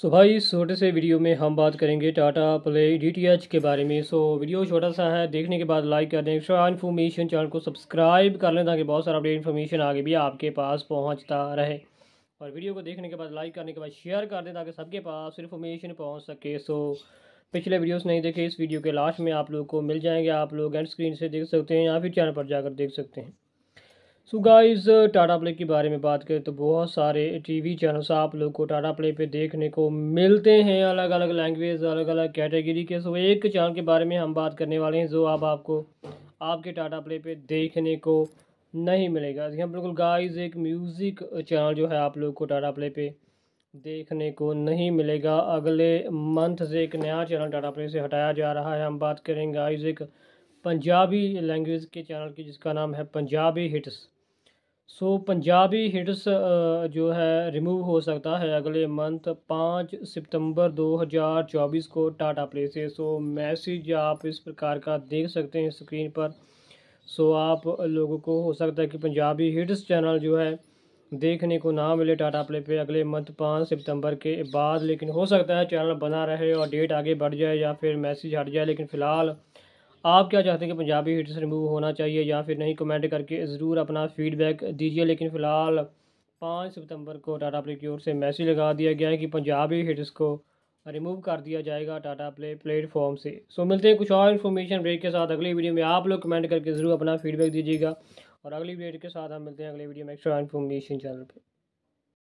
सो भाई इस छोटे से वीडियो में हम बात करेंगे टाटा प्ले डीटीएच के बारे में सो so, वीडियो छोटा सा है देखने के बाद लाइक कर दें एक्स्ट्रा इन्फॉर्मेशन चैनल को सब्सक्राइब कर लें ताकि बहुत सारा अपडेट इन्फॉर्मेशन आगे भी आपके पास पहुंचता रहे और वीडियो को देखने के बाद लाइक करने के बाद शेयर कर दें ताकि सबके पास इन्फॉर्मेशन पहुँच सके सो so, पिछले वीडियोस नहीं देखे इस वीडियो के लास्ट में आप लोग को मिल जाएंगे आप लोग एंड स्क्रीन से देख सकते हैं या फिर चैनल पर जाकर देख सकते हैं सो गाइस टाटा प्ले के बारे में बात करें तो बहुत सारे टीवी चैनल्स आप लोग को टाटा प्ले पे देखने को मिलते हैं अलग अलग लैंग्वेज अलग अलग कैटेगरी के सो एक चैनल के बारे में हम बात करने वाले हैं जो अब आप आपको आपके टाटा प्ले पे देखने को नहीं मिलेगा यहाँ बिल्कुल गाइस एक म्यूज़िक चैनल जो है आप लोग को टाटा प्ले पे देखने को नहीं मिलेगा अगले मंथ से एक नया चैनल टाटा प्ले से हटाया जा रहा है हम बात करेंगे गाइस एक पंजाबी लैंग्वेज के चैनल की जिसका नाम है Punjabi hits so Punjabi hits जो है रिमूव हो सकता है अगले मंथ पाँच सितंबर 2024 को टाटा प्ले से सो मैसेज आप इस प्रकार का देख सकते हैं स्क्रीन पर सो आप लोगों को हो सकता है कि पंजाबी हिट्स चैनल जो है देखने को ना मिले टाटा प्ले पे अगले मंथ पाँच सितंबर के बाद लेकिन हो सकता है चैनल बना रहे और डेट आगे बढ़ जाए या फिर मैसेज हट जाए लेकिन फ़िलहाल आप क्या चाहते हैं कि पंजाबी हिट्स रिमूव होना चाहिए या फिर नहीं कमेंट करके ज़रूर अपना फीडबैक दीजिए लेकिन फ़िलहाल पाँच सितंबर को टाटा प्ले की ओर से मैसेज लगा दिया गया है कि पंजाबी हिट्स को रिमूव कर दिया जाएगा टाटा प्ले प्लेटफॉर्म से सो मिलते हैं कुछ और इन्फॉर्मेशन ब्रेक के साथ अगली वीडियो में आप लोग कमेंट करके ज़रूर अपना फीडबैक दीजिएगा और अगली वीडियो के साथ हम मिलते हैं अगले वीडियो में एक्स्ट्रा इन्फॉर्मेशन चैनल पर